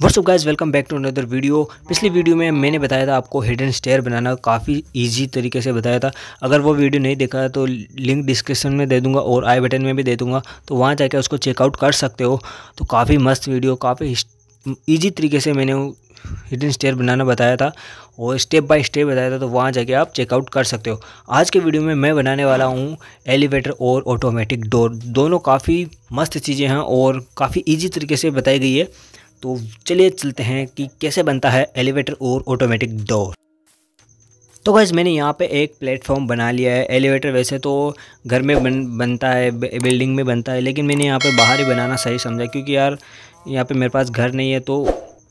WhatsApp guys welcome back to another video पिछली video में मैंने बताया था आपको हिडन स्टेयर बनाना काफ़ी इजी तरीके से बताया था अगर वो वीडियो नहीं देखा है तो लिंक डिस्क्रिप्शन में दे दूंगा और आई बटन में भी दे दूंगा तो वहाँ जाकर उसको चेकआउट कर सकते हो तो काफ़ी मस्त वीडियो काफ़ी ईजी तरीके से मैंने हिडन स्टेयर बनाना बताया था और स्टेप बाय स्टेप बताया था तो वहाँ जाके आप चेकआउट कर सकते हो आज के वीडियो में मैं बनाने वाला हूँ एलिवेटर और ऑटोमेटिक डोर दोनों काफ़ी मस्त चीज़ें हैं और काफ़ी ईजी तरीके से बताई गई है तो चलिए चलते हैं कि कैसे बनता है एलिवेटर और ऑटोमेटिक डोर तो बस मैंने यहाँ पे एक प्लेटफॉर्म बना लिया है एलिवेटर वैसे तो घर में बन बनता है बिल्डिंग में बनता है लेकिन मैंने यहाँ पे बाहर ही बनाना सही समझा क्योंकि यार यहाँ पे मेरे पास घर नहीं है तो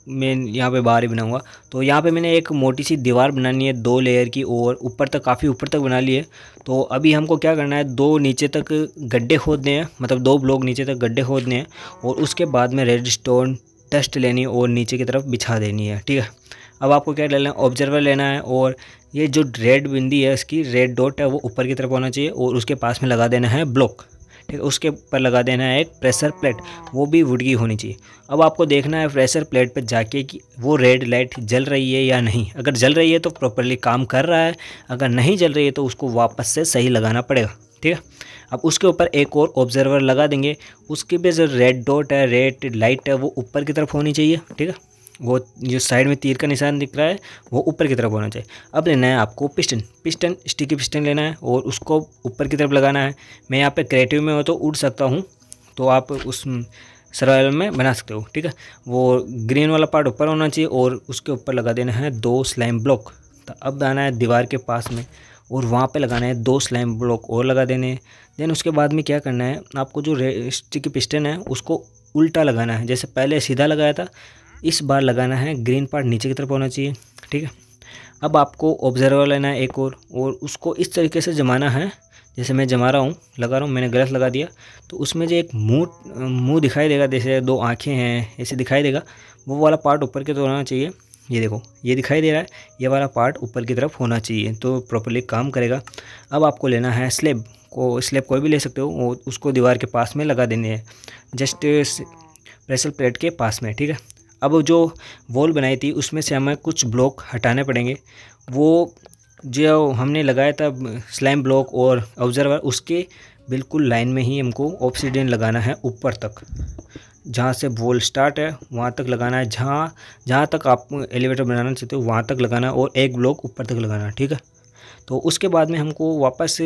मैं यहाँ पे बाहर ही बनाऊँगा तो यहाँ पे मैंने एक मोटी सी दीवार बनानी है दो लेयर की और ऊपर तक काफ़ी ऊपर तक बना ली है तो अभी हमको क्या करना है दो नीचे तक गड्ढे खोदने हैं मतलब दो ब्लॉक नीचे तक गड्ढे खोदने हैं और उसके बाद में रेड स्टोन डस्ट लेनी है और नीचे की तरफ बिछा देनी है ठीक है अब आपको क्या लेना है ऑब्जर्वर लेना है और ये जो रेड बिंदी है इसकी रेड डॉट है वो ऊपर की तरफ होना चाहिए और उसके पास में लगा देना है ब्लॉक ठीक है उसके ऊपर लगा देना है एक प्रेशर प्लेट वो भी वुड की होनी चाहिए अब आपको देखना है प्रेशर प्लेट पर जाके कि वो रेड लाइट जल रही है या नहीं अगर जल रही है तो प्रॉपरली काम कर रहा है अगर नहीं जल रही है तो उसको वापस से सही लगाना पड़ेगा ठीक है अब उसके ऊपर एक और ऑब्जर्वर लगा देंगे उसके पे जो रेड डॉट है रेड लाइट है वो ऊपर की तरफ होनी चाहिए ठीक है वो जो साइड में तीर का निशान दिख रहा है वो ऊपर की तरफ होना चाहिए अब लेना है आपको पिस्टन पिस्टन स्टिकी पिस्टन लेना है और उसको ऊपर की तरफ लगाना है मैं यहाँ पे क्रिएटिव में हो तो उड़ सकता हूँ तो आप उस सर्वाइवल में बना सकते हो ठीक है वो ग्रीन वाला पार्ट ऊपर होना चाहिए और उसके ऊपर लगा देना है दो स्लाइम ब्लॉक तो अब आना है दीवार के पास में और वहाँ पे लगाना है दो स्लैम ब्लॉक और लगा देने देन उसके बाद में क्या करना है आपको जो स्टिक पिस्टन है उसको उल्टा लगाना है जैसे पहले सीधा लगाया था इस बार लगाना है ग्रीन पार्ट नीचे की तरफ होना चाहिए ठीक है अब आपको ऑब्जर्वर लेना है एक और और उसको इस तरीके से जमाना है जैसे मैं जमा रहा हूँ लगा रहा हूँ मैंने गलत लगा दिया तो उसमें जो एक मुँह मुँह दिखाई देगा जैसे दो आँखें हैं ऐसे दिखाई देगा वो वाला पार्ट ऊपर के तो होना चाहिए ये देखो ये दिखाई दे रहा है ये वाला पार्ट ऊपर की तरफ होना चाहिए तो प्रॉपरली काम करेगा अब आपको लेना है स्लेब को स्लेब कोई भी ले सकते हो उसको दीवार के पास में लगा देने हैं जस्ट प्रेशर प्लेट के पास में ठीक है अब जो वॉल बनाई थी उसमें से हमें कुछ ब्लॉक हटाने पड़ेंगे वो जो हमने लगाया था स्लैम ब्लॉक और ऑब्जर्वर उसके बिल्कुल लाइन में ही हमको ऑप्सीडेंट लगाना है ऊपर तक जहाँ से वॉल स्टार्ट है वहाँ तक लगाना है जहाँ जहाँ तक आप एलिवेटर बनाना चाहते हो वहाँ तक लगाना है और एक ब्लॉक ऊपर तक लगाना है ठीक है तो उसके बाद में हमको वापस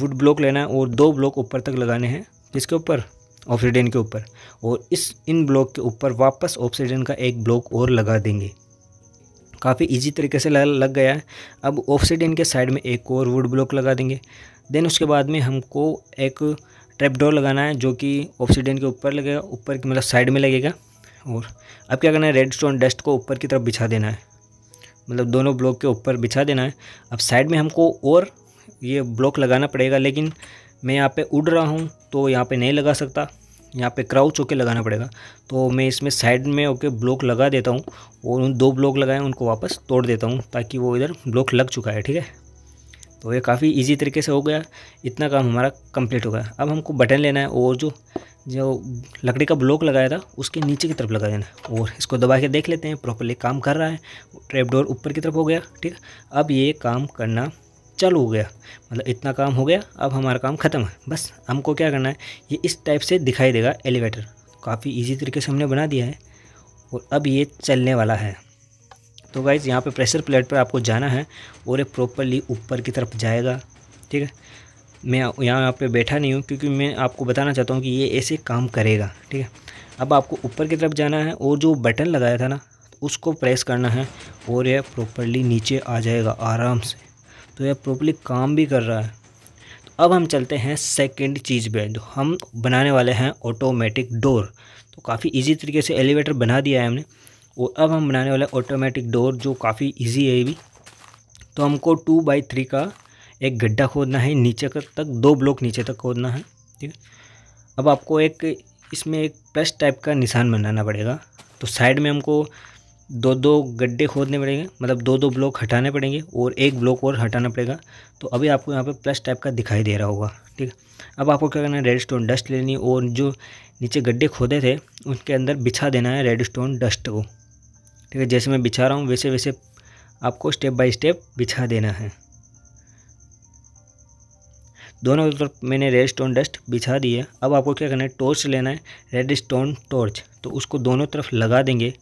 वुड ब्लॉक लेना है और दो ब्लॉक ऊपर तक लगाने हैं किसके ऊपर ऑप्सीडेन के ऊपर और इस इन ब्लॉक के ऊपर वापस ऑप्सीडेन का एक ब्लॉक और लगा देंगे काफ़ी इजी तरीके से लग गया है अब ऑफसीडेन के साइड में एक और वुड ब्लॉक लगा देंगे देन उसके बाद में हमको एक ट्रैपडोर लगाना है जो कि ऑक्सीडेंट के ऊपर लगेगा ऊपर की मतलब साइड में लगेगा और अब क्या करना है रेड स्टोन डस्ट को ऊपर की तरफ बिछा देना है मतलब दोनों ब्लॉक के ऊपर बिछा देना है अब साइड में हमको और ये ब्लॉक लगाना पड़ेगा लेकिन मैं यहाँ पे उड़ रहा हूँ तो यहाँ पे नहीं लगा सकता यहाँ पे क्राउच होके लगाना पड़ेगा तो मैं इसमें साइड में होके ब्लॉक लगा देता हूँ और उन दो ब्लॉक लगाए उनको वापस तोड़ देता हूँ ताकि वो इधर ब्लॉक लग चुका है ठीक है तो ये काफ़ी इजी तरीके से हो गया इतना काम हमारा कंप्लीट हो गया अब हमको बटन लेना है और जो जो लकड़ी का ब्लॉक लगाया था उसके नीचे की तरफ लगा देना है और इसको दबा के देख लेते हैं प्रॉपरली काम कर रहा है ट्रैप डोर ऊपर की तरफ हो गया ठीक अब ये काम करना चालू हो गया मतलब इतना काम हो गया अब हमारा काम ख़त्म है बस हमको क्या करना है ये इस टाइप से दिखाई देगा एलिवेटर काफ़ी ईजी तरीके से हमने बना दिया है और अब ये चलने वाला है तो गाइज़ यहाँ पे प्रेशर प्लेट पर आपको जाना है और ये प्रॉपरली ऊपर की तरफ जाएगा ठीक है मैं यहाँ पे बैठा नहीं हूँ क्योंकि मैं आपको बताना चाहता हूँ कि ये ऐसे काम करेगा ठीक है अब आपको ऊपर की तरफ जाना है और जो बटन लगाया था ना उसको प्रेस करना है और यह प्रॉपरली नीचे आ जाएगा आराम से तो यह प्रॉपरली काम भी कर रहा है तो अब हम चलते हैं सेकेंड चीज़ पर जो तो हम बनाने वाले हैं ऑटोमेटिक डोर तो काफ़ी इजी तरीके से एलिवेटर बना दिया है हमने और अब हम बनाने वाले ऑटोमेटिक डोर जो काफ़ी इजी है भी तो हमको टू बाई थ्री का एक गड्ढा खोदना है नीचे तक दो ब्लॉक नीचे तक खोदना है ठीक है अब आपको एक इसमें एक प्लस टाइप का निशान बनाना पड़ेगा तो साइड में हमको दो दो गड्ढे खोदने पड़ेंगे मतलब दो दो ब्लॉक हटाने पड़ेंगे और एक ब्लॉक और हटाना पड़ेगा तो अभी आपको यहाँ पे प्लस टाइप का दिखाई दे रहा होगा ठीक है अब आपको क्या करना है रेड स्टोन डस्ट लेनी और जो नीचे गड्ढे खोदे थे उनके अंदर बिछा देना है रेड स्टोन डस्ट को ठीक है जैसे मैं बिछा रहा हूँ वैसे वैसे आपको स्टेप बाय स्टेप बिछा देना है दोनों तरफ मैंने रेड स्टोन डस्ट बिछा दी है अब आपको क्या करना है टॉर्च लेना है रेड स्टोन टॉर्च तो उसको दोनों तरफ लगा देंगे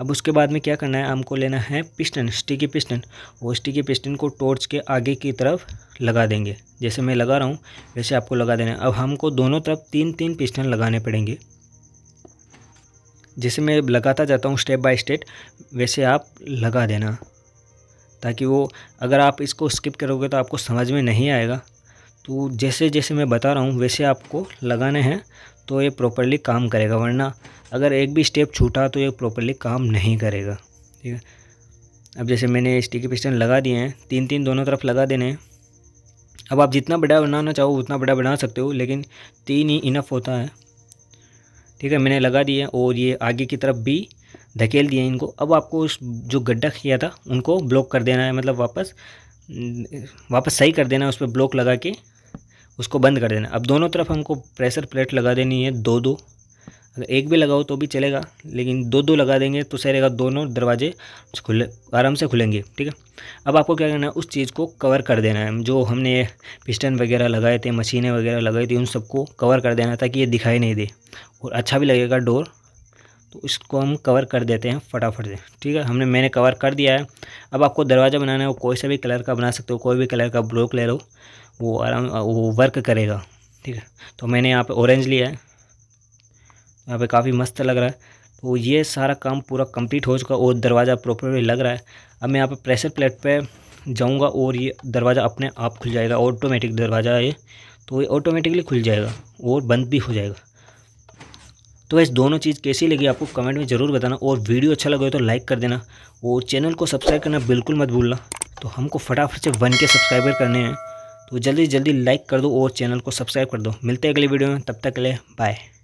अब उसके बाद में क्या करना है हमको लेना है पिस्टन स्टिकी पिस्टन वो स्टिकी पिस्टन को टॉर्च के आगे की तरफ लगा देंगे जैसे मैं लगा रहा हूँ वैसे आपको लगा देना है अब हमको दोनों तरफ तीन तीन पिस्टन लगाने पड़ेंगे जैसे मैं लगाता जाता हूँ स्टेप बाय स्टेप वैसे आप लगा देना ताकि वो अगर आप इसको स्किप करोगे तो आपको समझ में नहीं आएगा तो जैसे जैसे मैं बता रहा हूँ वैसे आपको लगाने हैं तो ये प्रॉपरली काम करेगा वरना अगर एक भी स्टेप छूटा तो ये प्रॉपरली काम नहीं करेगा ठीक है अब जैसे मैंने स्टिकी पिस्टन लगा दिए हैं तीन तीन दोनों तरफ लगा देने हैं अब आप जितना बड़ा बनाना चाहो उतना बड़ा बना सकते हो लेकिन तीन ही इनफ होता है ठीक है मैंने लगा दिए और ये आगे की तरफ भी धकेल दिए इनको अब आपको उस जो गड्ढा किया था उनको ब्लॉक कर देना है मतलब वापस वापस सही कर देना है उस पर ब्लॉक लगा के उसको बंद कर देना अब दोनों तरफ हमको प्रेशर प्लेट लगा देनी है दो दो मतलब एक भी लगाओ तो भी चलेगा लेकिन दो दो लगा देंगे तो सही रहेगा दोनों दरवाजे खुले आराम से खुलेंगे ठीक है अब आपको क्या करना है उस चीज़ को कवर कर देना है जो हमने पिस्टन वगैरह लगाए थे मशीनें वगैरह लगाई थी उन सबको कवर कर देना ताकि ये दिखाई नहीं दे और अच्छा भी लगेगा डोर तो इसको हम कवर कर देते हैं फटाफट से ठीक है हमने मैंने कवर कर दिया है अब आपको दरवाज़ा बनाना है वो कोई सा भी कलर का बना सकते हो कोई भी कलर का ब्लॉक ले लो वो आराम वो वर्क करेगा ठीक है तो मैंने यहाँ पर ऑरेंज लिया है यहाँ पे काफ़ी मस्त लग रहा है तो ये सारा काम पूरा कंप्लीट हो चुका और दरवाज़ा प्रॉपरली लग रहा है अब मैं यहाँ पर प्रेशर प्लेट पे जाऊँगा और ये दरवाज़ा अपने आप खुल जाएगा ऑटोमेटिक दरवाज़ा है ये तो ये ऑटोमेटिकली खुल जाएगा और बंद भी हो जाएगा तो वैसे दोनों चीज़ कैसी लगी आपको कमेंट में ज़रूर बताना और वीडियो अच्छा लगे तो लाइक कर देना और चैनल को सब्सक्राइब करना बिल्कुल मत भूलना तो हमको फटाफट से वन के सब्सक्राइबर करने हैं तो जल्दी जल्दी लाइक कर दो और चैनल को सब्सक्राइब कर दो मिलते हैं अगली वीडियो में तब तक के लिए बाय